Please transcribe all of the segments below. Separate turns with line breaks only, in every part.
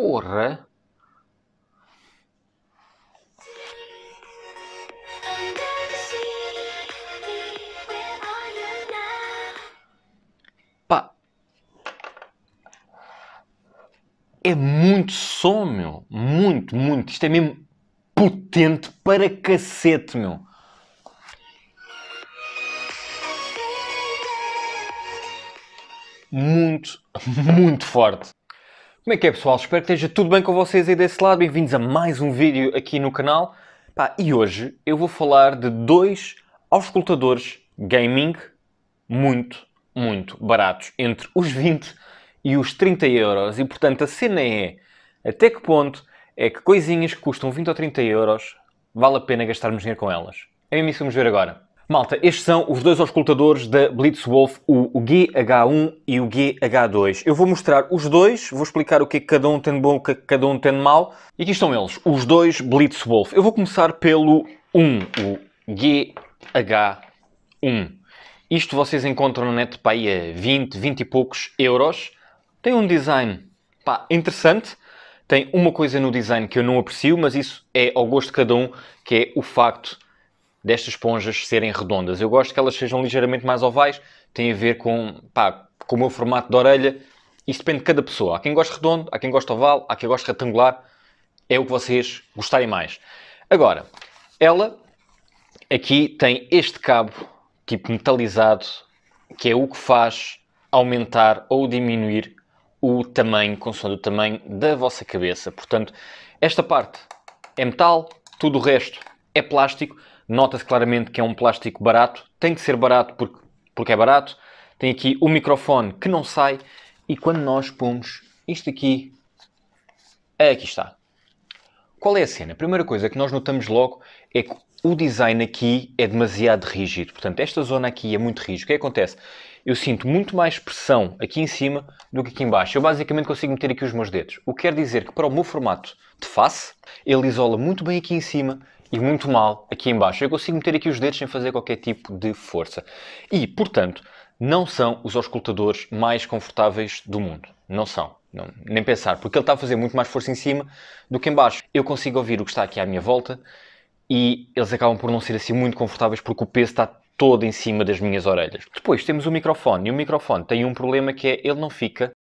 porra! Pá. É muito som, meu. Muito, muito. Isto é mesmo potente para cacete, meu. Muito, muito forte. Como é que é pessoal? Espero que esteja tudo bem com vocês aí desse lado. Bem-vindos a mais um vídeo aqui no canal. Pá, e hoje eu vou falar de dois auscultadores gaming muito, muito baratos. Entre os 20 e os 30 euros. E portanto a cena é até que ponto é que coisinhas que custam 20 ou 30 euros vale a pena gastarmos dinheiro com elas. É isso que vamos ver agora. Malta, estes são os dois auscultadores da Blitzwolf, o GH1 e o GH2. Eu vou mostrar os dois, vou explicar o que é que cada um tem de bom, o que é que cada um tem de mau. E aqui estão eles, os dois Blitzwolf. Eu vou começar pelo 1, o GH1. Isto vocês encontram na net para aí a 20, 20 e poucos euros. Tem um design pá, interessante. Tem uma coisa no design que eu não aprecio, mas isso é ao gosto de cada um, que é o facto destas esponjas serem redondas. Eu gosto que elas sejam ligeiramente mais ovais, tem a ver com, pá, com o meu formato de orelha. Isso depende de cada pessoa. Há quem gosta redondo, há quem gosta oval, há quem gosta retangular. É o que vocês gostarem mais. Agora, ela aqui tem este cabo tipo metalizado, que é o que faz aumentar ou diminuir o tamanho, consoante o tamanho da vossa cabeça. Portanto, esta parte é metal, tudo o resto é plástico Nota-se claramente que é um plástico barato. Tem que ser barato porque, porque é barato. Tem aqui o microfone que não sai. E quando nós pomos isto aqui, é aqui está. Qual é a cena? A primeira coisa que nós notamos logo é que o design aqui é demasiado rígido. Portanto, esta zona aqui é muito rígida. O que é acontece? Eu sinto muito mais pressão aqui em cima do que aqui em baixo. Eu basicamente consigo meter aqui os meus dedos. O que quer dizer que para o meu formato de face, ele isola muito bem aqui em cima e muito mal aqui embaixo. Eu consigo meter aqui os dedos sem fazer qualquer tipo de força. E, portanto, não são os auscultadores mais confortáveis do mundo. Não são. Não, nem pensar, porque ele está a fazer muito mais força em cima do que em baixo. Eu consigo ouvir o que está aqui à minha volta e eles acabam por não ser assim muito confortáveis porque o peso está todo em cima das minhas orelhas. Depois temos o microfone e o microfone tem um problema que é ele não fica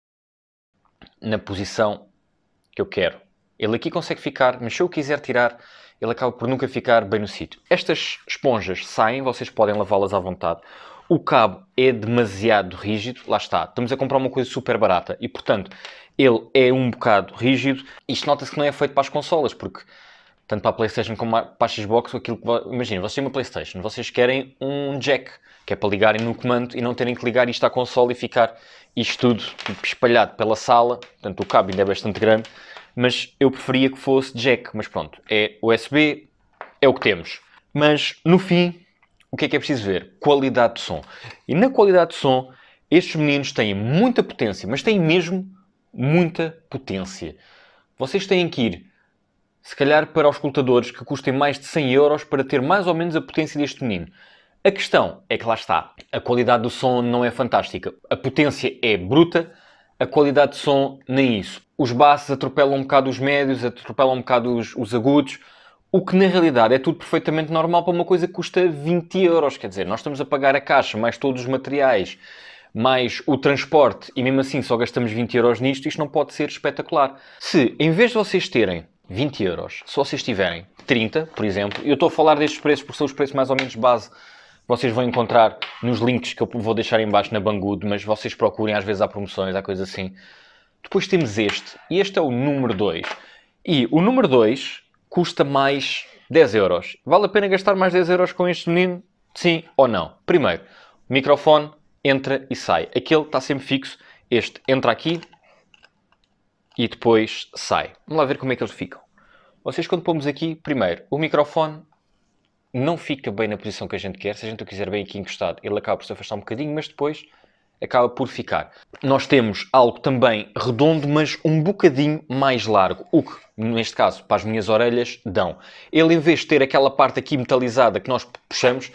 na posição que eu quero. Ele aqui consegue ficar, mas se eu quiser tirar, ele acaba por nunca ficar bem no sítio. Estas esponjas saem, vocês podem lavá-las à vontade. O cabo é demasiado rígido, lá está. Estamos a comprar uma coisa super barata e, portanto, ele é um bocado rígido. Isto nota-se que não é feito para as consolas, porque tanto para a PlayStation como para a Xbox, aquilo que imagina, vocês têm uma PlayStation, vocês querem um jack, que é para ligarem no comando e não terem que ligar isto à consola e ficar isto tudo tipo, espalhado pela sala. Portanto, o cabo ainda é bastante grande, mas eu preferia que fosse jack, mas pronto, é USB, é o que temos. Mas no fim, o que é que é preciso ver? Qualidade de som. E na qualidade de som, estes meninos têm muita potência, mas têm mesmo muita potência. Vocês têm que ir, se calhar, para os escutadores que custem mais de 100 euros para ter mais ou menos a potência deste menino. A questão é que lá está, a qualidade do som não é fantástica. A potência é bruta, a qualidade de som nem isso os bases atropelam um bocado os médios, atropelam um bocado os, os agudos, o que na realidade é tudo perfeitamente normal para uma coisa que custa 20 euros. Quer dizer, nós estamos a pagar a caixa, mais todos os materiais, mais o transporte e mesmo assim só gastamos 20 euros nisto, isto não pode ser espetacular. Se em vez de vocês terem 20 euros, se vocês tiverem 30, por exemplo, eu estou a falar destes preços porque são os preços mais ou menos base vocês vão encontrar nos links que eu vou deixar em baixo na Banggood, mas vocês procurem, às vezes há promoções, há coisas assim. Depois temos este. E este é o número 2. E o número 2 custa mais 10 euros. Vale a pena gastar mais 10 euros com este menino? Sim ou não? Primeiro, o microfone entra e sai. Aquele está sempre fixo. Este entra aqui e depois sai. Vamos lá ver como é que eles ficam. Vocês quando pomos aqui, primeiro, o microfone não fica bem na posição que a gente quer. Se a gente o quiser bem aqui encostado, ele acaba por se afastar um bocadinho, mas depois acaba por ficar. Nós temos algo também redondo, mas um bocadinho mais largo, o que, neste caso, para as minhas orelhas, dão. Ele, em vez de ter aquela parte aqui metalizada que nós puxamos,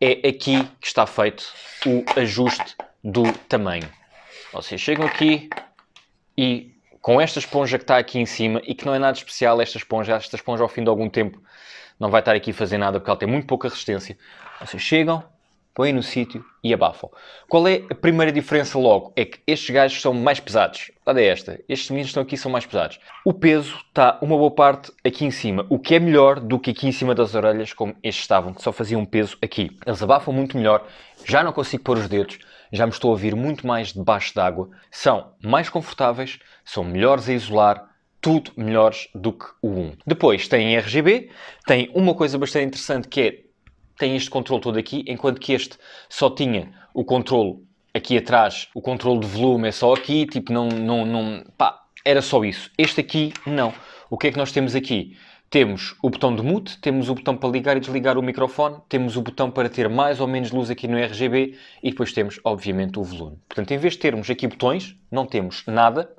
é aqui que está feito o ajuste do tamanho. Vocês chegam aqui e com esta esponja que está aqui em cima e que não é nada especial esta esponja, esta esponja ao fim de algum tempo não vai estar aqui a fazer nada porque ela tem muito pouca resistência. Vocês chegam, põem no sítio e abafam. Qual é a primeira diferença logo? É que estes gajos são mais pesados. Olha é esta. Estes meninos que estão aqui são mais pesados. O peso está uma boa parte aqui em cima, o que é melhor do que aqui em cima das orelhas, como estes estavam, que só faziam peso aqui. Eles abafam muito melhor, já não consigo pôr os dedos, já me estou a ouvir muito mais debaixo d'água. São mais confortáveis, são melhores a isolar, tudo melhores do que o 1. Depois tem RGB, tem uma coisa bastante interessante que é tem este controle todo aqui, enquanto que este só tinha o controle aqui atrás, o controle de volume é só aqui, tipo, não, não, não, pá, era só isso. Este aqui, não. O que é que nós temos aqui? Temos o botão de mute, temos o botão para ligar e desligar o microfone, temos o botão para ter mais ou menos luz aqui no RGB e depois temos, obviamente, o volume. Portanto, em vez de termos aqui botões, não temos nada,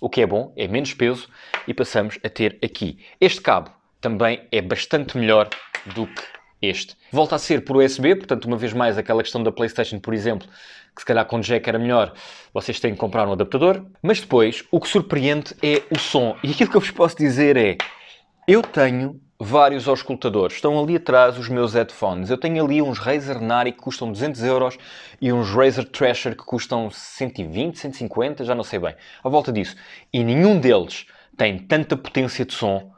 o que é bom, é menos peso e passamos a ter aqui. Este cabo também é bastante melhor do que este. Volta a ser por USB, portanto, uma vez mais, aquela questão da PlayStation, por exemplo, que se calhar com jack era melhor, vocês têm que comprar um adaptador. Mas depois, o que surpreende é o som. E aquilo que eu vos posso dizer é: eu tenho vários auscultadores. Estão ali atrás os meus headphones. Eu tenho ali uns Razer Nari que custam 200 euros e uns Razer Thrasher que custam 120, 150, já não sei bem. À volta disso. E nenhum deles tem tanta potência de som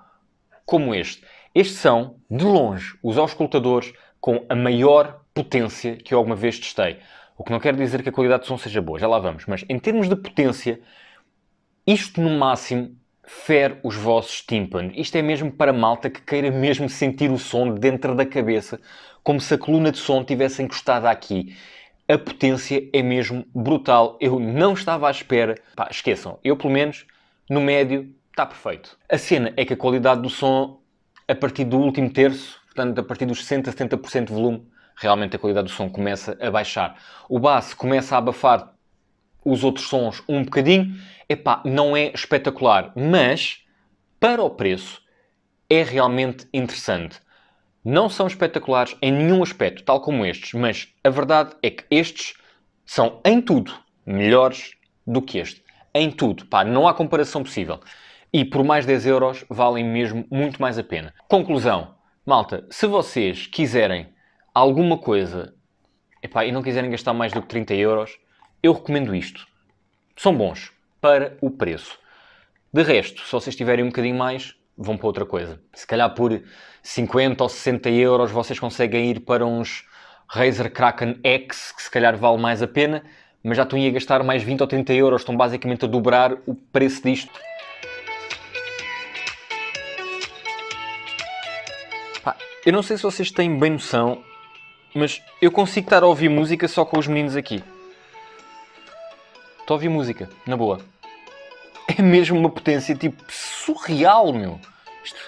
como este. Estes são, de longe, os auscultadores com a maior potência que eu alguma vez testei. O que não quer dizer que a qualidade de som seja boa, já lá vamos. Mas em termos de potência, isto no máximo fere os vossos tímpanos. Isto é mesmo para malta que queira mesmo sentir o som dentro da cabeça, como se a coluna de som tivesse encostada aqui. A potência é mesmo brutal. Eu não estava à espera. Pá, esqueçam, eu pelo menos no médio está perfeito. A cena é que a qualidade do som, a partir do último terço, portanto, a partir dos 60 a 70% de volume, realmente a qualidade do som começa a baixar. O bass começa a abafar os outros sons um bocadinho. Epá, não é espetacular, mas para o preço é realmente interessante. Não são espetaculares em nenhum aspecto, tal como estes, mas a verdade é que estes são em tudo melhores do que este. Em tudo, pá, não há comparação possível e por mais 10 euros valem mesmo muito mais a pena. Conclusão, malta, se vocês quiserem alguma coisa epá, e não quiserem gastar mais do que 30 euros, eu recomendo isto. São bons para o preço. De resto, se vocês tiverem um bocadinho mais, vão para outra coisa. Se calhar por 50 ou 60 euros vocês conseguem ir para uns Razer Kraken X, que se calhar vale mais a pena, mas já estão a gastar mais 20 ou 30 euros, estão basicamente a dobrar o preço disto. Eu não sei se vocês têm bem noção, mas eu consigo estar a ouvir música só com os meninos aqui. Estou a ouvir música, na boa. É mesmo uma potência tipo surreal, meu. Isto,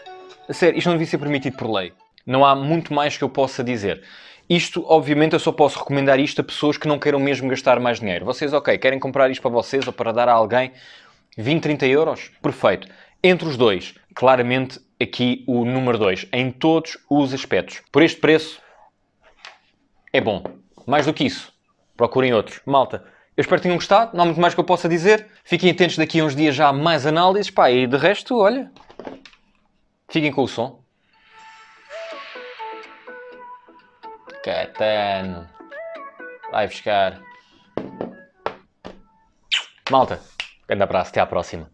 a sério, isto não devia ser permitido por lei. Não há muito mais que eu possa dizer. Isto, obviamente, eu só posso recomendar isto a pessoas que não queiram mesmo gastar mais dinheiro. Vocês, ok, querem comprar isto para vocês ou para dar a alguém 20, 30 euros? Perfeito. Entre os dois, claramente aqui o número 2, em todos os aspectos. Por este preço, é bom. Mais do que isso, procurem outros. Malta, eu espero que tenham gostado, não há muito mais que eu possa dizer. Fiquem atentos daqui a uns dias já a mais análises, pá, e de resto, olha, fiquem com o som. Catano, vai buscar. Malta, grande abraço, até à próxima.